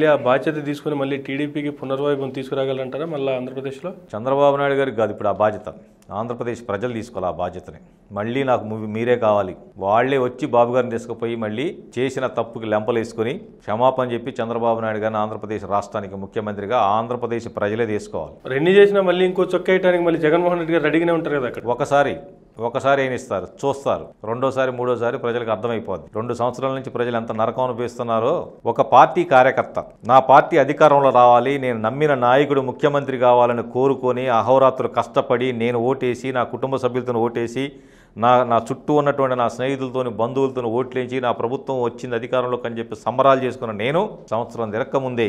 మళ్ళీ ఆ బాధ్యత తీసుకుని మళ్ళీ టీడీపీకి పునర్వైభవం తీసుకురాగలంటారా మళ్ళీ ఆంధ్రప్రదేశ్లో చంద్రబాబు నాయుడు గారికి కాదు ఇప్పుడు ఆ బాధ్యత ఆంధ్రప్రదేశ్ ప్రజలు తీసుకోవాలి ఆ బాధ్యతని మళ్ళీ నాకు మీరే కావాలి వాళ్లే వచ్చి బాబు గారిని తీసుకుపోయి మళ్ళీ చేసిన తప్పుకి లెంపలేసుకొని క్షమాపణ చెప్పి చంద్రబాబు నాయుడు గారిని ఆంధ్రప్రదేశ్ రాష్ట్రానికి ముఖ్యమంత్రిగా ఆంధ్రప్రదేశ్ ప్రజలే తీసుకోవాలి రెండు చేసినా మళ్ళీ ఇంకో చొక్కేయటానికి మళ్ళీ జగన్మోహన్ రెడ్డి గారు అడిగినే ఉంటారు కదా అక్కడ ఒకసారి ఒకసారి ఇస్తారు చూస్తారు రెండోసారి మూడోసారి ప్రజలకు అర్థమైపోద్ది రెండు సంవత్సరాల నుంచి ప్రజలు ఎంత నరకం అనిపిస్తున్నారో ఒక పార్టీ కార్యకర్త నా పార్టీ అధికారంలో రావాలి నేను నమ్మిన నాయకుడు ముఖ్యమంత్రి కావాలని కోరుకొని అహోరాత్రులు కష్టపడి నేను ఓటేసి నా కుటుంబ సభ్యులతో ఓటేసి నా నా చుట్టూ ఉన్నటువంటి నా స్నేహితులతోని బంధువులతో ఓట్లేంచి నా ప్రభుత్వం వచ్చింది అధికారంలోకి అని చెప్పి సంబరాలు చేసుకున్న నేను సంవత్సరం తిరక్కముందే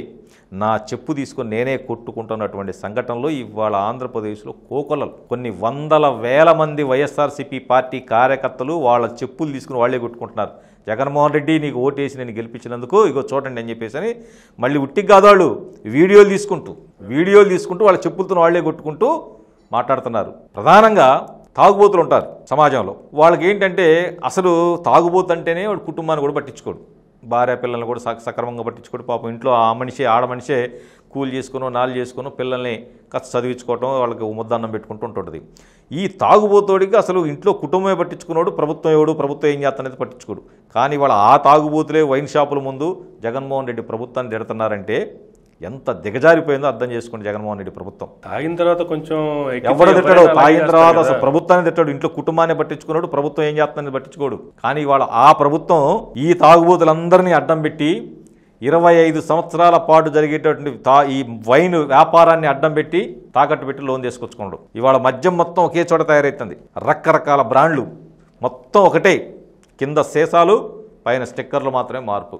నా చెప్పు తీసుకుని నేనే కొట్టుకుంటున్నటువంటి సంఘటనలో ఇవాళ ఆంధ్రప్రదేశ్లో కోకొలలు కొన్ని వందల వేల మంది వైఎస్ఆర్సీపీ పార్టీ కార్యకర్తలు వాళ్ళ చెప్పులు తీసుకుని వాళ్ళే కొట్టుకుంటున్నారు జగన్మోహన్ రెడ్డి నీకు ఓటేసి నేను గెలిపించినందుకు ఇగో చూడండి అని చెప్పేసి అని మళ్ళీ ఉట్టి కాదాళ్ళు వీడియోలు తీసుకుంటూ వీడియోలు తీసుకుంటూ వాళ్ళ చెప్పులతో వాళ్లే కొట్టుకుంటూ మాట్లాడుతున్నారు ప్రధానంగా తాగుబోతులు ఉంటారు సమాజంలో వాళ్ళకి ఏంటంటే అసలు తాగుబోతుంటేనే వాడు కుటుంబాన్ని కూడా పట్టించుకోడు భార్య పిల్లల్ని కూడా సక్రమంగా పట్టించుకోడు పాపం ఇంట్లో ఆ మనిషి ఆడ మనిషే కూలి చేసుకునో నాలు చేసుకునో పిల్లల్ని కథ చదివించుకోవటం వాళ్ళకి ముద్దాన్నం పెట్టుకుంటూ ఉంటుంటుంది ఈ తాగుబోతోడికి అసలు ఇంట్లో కుటుంబమే పట్టించుకున్నాడు ప్రభుత్వం ఎవడు ప్రభుత్వం ఏం చేస్తానైతే పట్టించుకోడు కానీ వాళ్ళ ఆ తాగుబోతులే వైన్ షాపుల ముందు జగన్మోహన్ రెడ్డి ప్రభుత్వాన్ని తిడుతున్నారంటే ఎంత దిగజారిపోయిందో అర్థం చేసుకోండి జగన్మోహన్ రెడ్డి ప్రభుత్వం తాగిన తర్వాత కొంచెం ఎవడు తిట్టాడు తాగిన తర్వాత అసలు ప్రభుత్వాన్ని తిట్టాడు ఇంట్లో కుటుంబాన్ని పట్టించుకున్నాడు ప్రభుత్వం ఏం చేస్తుందని పట్టించుకోడు కానీ వాళ్ళ ఆ ప్రభుత్వం ఈ తాగుబోతులందరినీ అడ్డం పెట్టి ఇరవై ఐదు సంవత్సరాల పాటు జరిగేటటువంటి తా ఈ వైన్ వ్యాపారాన్ని అడ్డం పెట్టి తాకట్టు పెట్టి లోన్ తీసుకొచ్చుకున్నాడు ఇవాళ మద్యం మొత్తం ఒకే చోట తయారవుతుంది రకరకాల బ్రాండ్లు మొత్తం ఒకటే కింద సీసాలు పైన స్టిక్కర్లు మాత్రమే మార్పు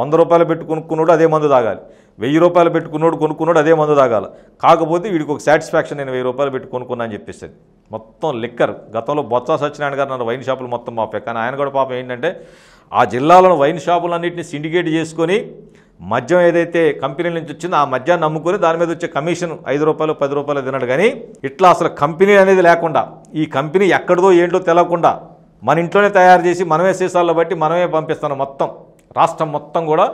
వంద రూపాయలు పెట్టి కొనుక్కున్నాడు అదే మందు తాగాలి వెయ్యి రూపాయలు పెట్టుకున్నాడు కొనుక్కున్నాడు అదే మందు తాగాల కాకపోతే వీడికి ఒక సాటిస్ఫాక్షన్ నేను వెయ్యి రూపాయలు పెట్టి కొనుక్కున్నా అని చెప్పేసి మొత్తం లిక్కర్ గతంలో బొత్స సత్యనారాయణ గారు నన్ను వైన్ షాపులు మొత్తం మాపే కానీ ఆయన కూడా పాపం ఏంటంటే ఆ జిల్లాలోని వైన్ షాపులన్నింటినీ సిండికేట్ చేసుకొని మద్యం ఏదైతే కంపెనీల నుంచి వచ్చిందో ఆ మద్యాన్ని నమ్ముకొని దాని మీద వచ్చే కమిషన్ ఐదు రూపాయలు పది రూపాయలు తినడు కానీ ఇట్లా అసలు కంపెనీ అనేది లేకుండా ఈ కంపెనీ ఎక్కడిదో ఏంటో తెలియకుండా మన ఇంట్లోనే తయారు చేసి మనమే సీసాల్లో బట్టి మనమే పంపిస్తాను మొత్తం రాష్ట్రం మొత్తం కూడా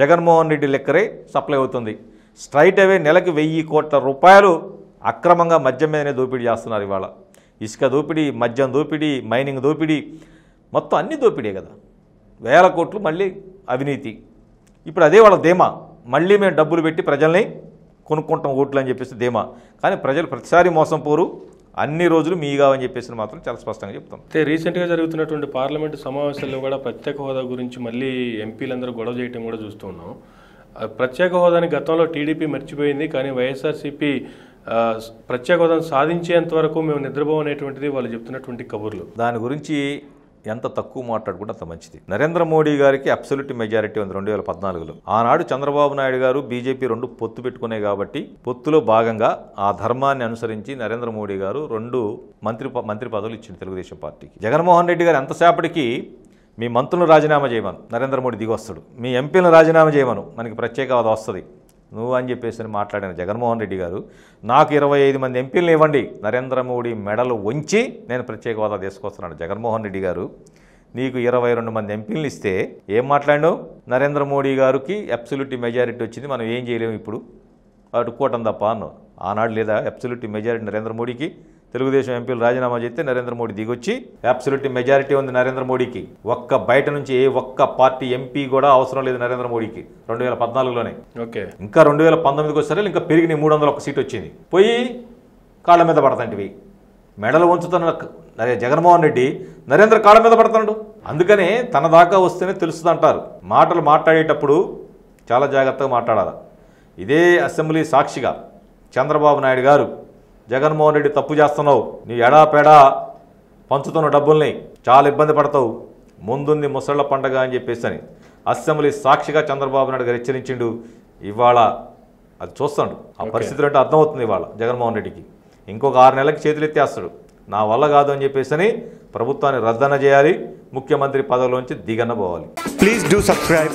జగన్మోహన్ రెడ్డి లెక్కరే సప్లై అవుతుంది స్ట్రైట్ అవే నెలకు వెయ్యి కోట్ల రూపాయలు అక్రమంగా మద్యం మీదనే దోపిడీ చేస్తున్నారు ఇవాళ ఇసుక దోపిడీ మద్యం దోపిడీ మైనింగ్ దోపిడీ మొత్తం అన్ని దోపిడీ కదా వేల కోట్లు మళ్ళీ అవినీతి ఇప్పుడు అదే వాళ్ళ ధీమా మళ్ళీ మేము డబ్బులు పెట్టి ప్రజల్ని కొనుక్కుంటాం ఓట్లు అని చెప్పేసి ధీమా కానీ ప్రజలు ప్రతిసారి మోసం పోరు అన్ని రోజులు మీగా అని చెప్పేసి మాత్రం చాలా స్పష్టంగా చెప్తాం అయితే రీసెంట్గా జరుగుతున్నటువంటి పార్లమెంటు సమావేశాల్లో కూడా ప్రత్యేక హోదా గురించి మళ్ళీ ఎంపీలందరూ గొడవ చేయటం కూడా చూస్తున్నాం ప్రత్యేక హోదాని గతంలో టీడీపీ మర్చిపోయింది కానీ వైఎస్ఆర్సీపీ ప్రత్యేక హోదాను సాధించేంత వరకు మేము నిద్రపోనేటువంటిది వాళ్ళు చెప్తున్నటువంటి కబుర్లు దాని గురించి ఎంత తక్కువ మాట్లాడుకుంటే అంత మంచిది నరేంద్ర మోడీ గారికి అబ్సల్యూట్ మెజారిటీ ఉంది రెండు వేల పద్నాలుగులో ఆనాడు చంద్రబాబు నాయుడు గారు బీజేపీ రెండు పొత్తు పెట్టుకునే కాబట్టి పొత్తులో భాగంగా ఆ ధర్మాన్ని అనుసరించి నరేంద్ర మోడీ గారు రెండు మంత్రి మంత్రి పదవులు ఇచ్చింది తెలుగుదేశం పార్టీకి జగన్మోహన్ రెడ్డి గారు ఎంతసేపటికి మీ మంత్రులను రాజీనామా చేయమను నరేంద్ర మోడీ వస్తాడు మీ ఎంపీలను రాజీనామా చేయమను మనకి ప్రత్యేక హోదా వస్తుంది నువ్వు అని చెప్పేసి మాట్లాడిన జగన్మోహన్ రెడ్డి గారు నాకు ఇరవై ఐదు మంది ఎంపీలను ఇవ్వండి నరేంద్ర మోడీ మెడలు ఉంచి నేను ప్రత్యేక హోదా తీసుకొస్తున్నాడు జగన్మోహన్ రెడ్డి గారు నీకు ఇరవై రెండు మంది ఎంపీలను ఇస్తే ఏం మాట్లాడావు నరేంద్ర మోడీ గారికి అబ్సల్యూట్ మెజారిటీ వచ్చింది మనం ఏం చేయలేము ఇప్పుడు అటుకోవటం తప్ప అన్నావు ఆనాడు లేదా అబ్సల్యూట్ మెజారిటీ నరేంద్ర మోడీకి తెలుగుదేశం ఎంపీలు రాజీనామా చేస్తే నరేంద్ర మోడీ దిగొచ్చి అబ్సల్యూట్ మెజారిటీ ఉంది నరేంద్ర మోడీకి ఒక్క బయట నుంచి ఏ ఒక్క పార్టీ ఎంపీ కూడా అవసరం లేదు నరేంద్ర మోడీకి రెండు వేల పద్నాలుగులోనే ఓకే ఇంకా రెండు వేల పంతొమ్మిదికి వచ్చారు ఇంకా పెరిగిన మూడు వందల ఒక సీట్ వచ్చింది పోయి కాళ్ళ మీద పడతాంటివి మెడలు వంచుతున్న జగన్మోహన్ రెడ్డి నరేంద్ర కాళ్ళ మీద పడుతున్నాడు అందుకనే తన దాకా వస్తేనే తెలుస్తుందంటారు మాటలు మాట్లాడేటప్పుడు చాలా జాగ్రత్తగా మాట్లాడాలి ఇదే అసెంబ్లీ సాక్షిగా చంద్రబాబు నాయుడు గారు జగన్మోహన్ రెడ్డి తప్పు చేస్తున్నావు నీ ఎడాపెడా పంచుతున్న డబ్బుల్ని చాలా ఇబ్బంది పడతావు ముందుంది ముసళ్ల పండగ అని చెప్పేసి అని అసెంబ్లీ సాక్షిగా చంద్రబాబు నాయుడు గారు హెచ్చరించిండు ఇవాళ అది చూస్తాడు ఆ పరిస్థితులు అంటే అర్థమవుతుంది ఇవాళ జగన్మోహన్ రెడ్డికి ఇంకొక ఆరు నెలలకి చేతులు ఎత్తేస్తాడు నా వల్ల కాదు అని చెప్పేసి అని ప్రభుత్వాన్ని రద్దన చేయాలి ముఖ్యమంత్రి పదవిలోంచి పోవాలి ప్లీజ్ డూ సబ్స్క్రైబ్